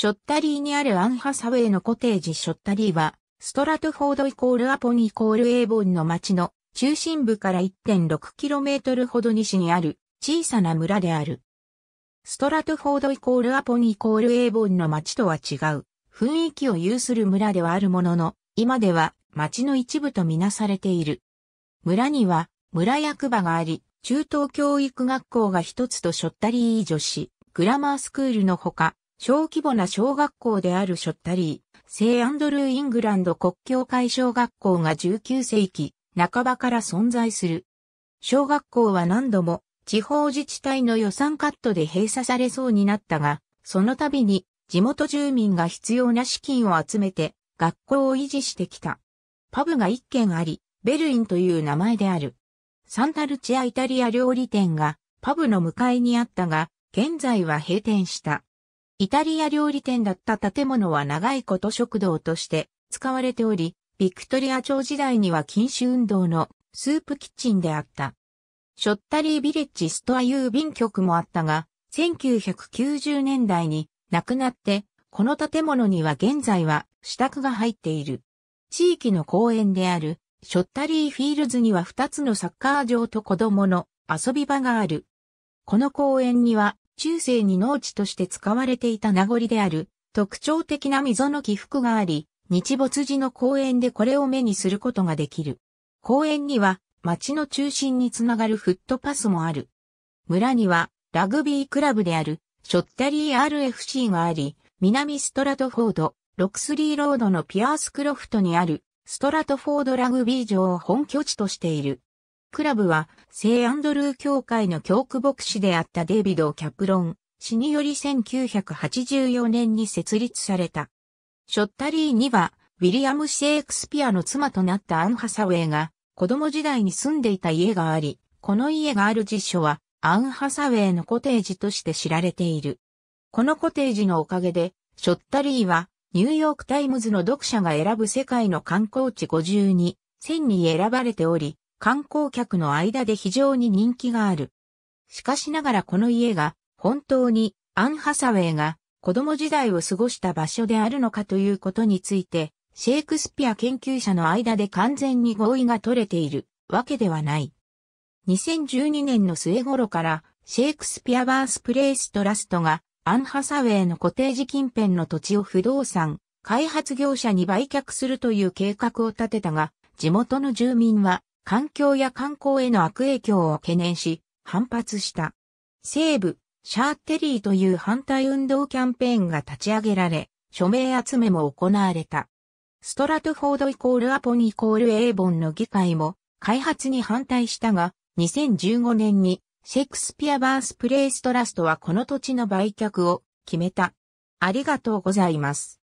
ショッタリーにあるアンハサウェイのコテージショッタリーは、ストラトフォードイコールアポニイコールエーボンの町の中心部から 1.6km ほど西にある小さな村である。ストラトフォードイコールアポニイコールエーボンの町とは違う雰囲気を有する村ではあるものの、今では町の一部とみなされている。村には村役場があり、中等教育学校が一つとショッタリー女子、グラマースクールのほか、小規模な小学校であるショッタリー、聖アンドルー・イングランド国境会小学校が19世紀半ばから存在する。小学校は何度も地方自治体の予算カットで閉鎖されそうになったが、その度に地元住民が必要な資金を集めて学校を維持してきた。パブが1軒あり、ベルインという名前である。サンタルチアイタリア料理店がパブの向かいにあったが、現在は閉店した。イタリア料理店だった建物は長いこと食堂として使われており、ビクトリア朝時代には禁酒運動のスープキッチンであった。ショッタリービレッジストア郵便局もあったが、1990年代に亡くなって、この建物には現在は支度が入っている。地域の公園であるショッタリーフィールズには2つのサッカー場と子供の遊び場がある。この公園には中世に農地として使われていた名残である、特徴的な溝の起伏があり、日没時の公園でこれを目にすることができる。公園には、町の中心につながるフットパスもある。村には、ラグビークラブである、ショッタリー RFC があり、南ストラトフォード、ロクスリーロードのピアースクロフトにある、ストラトフォードラグビー場を本拠地としている。クラブは、聖アンドルー教会の教区牧師であったデイビド・キャプロン氏により1984年に設立された。ショッタリーには、ウィリアム・シェイクスピアの妻となったアン・ハサウェイが、子供時代に住んでいた家があり、この家がある実所は、アン・ハサウェイのコテージとして知られている。このコテージのおかげで、ショッタリーは、ニューヨークタイムズの読者が選ぶ世界の観光地52、1000に選ばれており、観光客の間で非常に人気がある。しかしながらこの家が本当にアン・ハサウェイが子供時代を過ごした場所であるのかということについて、シェイクスピア研究者の間で完全に合意が取れているわけではない。2012年の末頃からシェイクスピアバースプレイストラストがアン・ハサウェイのコテージ近辺の土地を不動産開発業者に売却するという計画を立てたが、地元の住民は環境や観光への悪影響を懸念し、反発した。西部、シャーテリーという反対運動キャンペーンが立ち上げられ、署名集めも行われた。ストラトフォードイコールアポニイコールエーボンの議会も開発に反対したが、2015年にシェイクスピアバースプレイストラストはこの土地の売却を決めた。ありがとうございます。